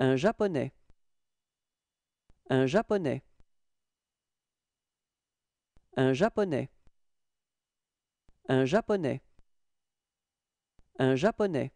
Un japonais. Un japonais. Un japonais. Un japonais. Un japonais.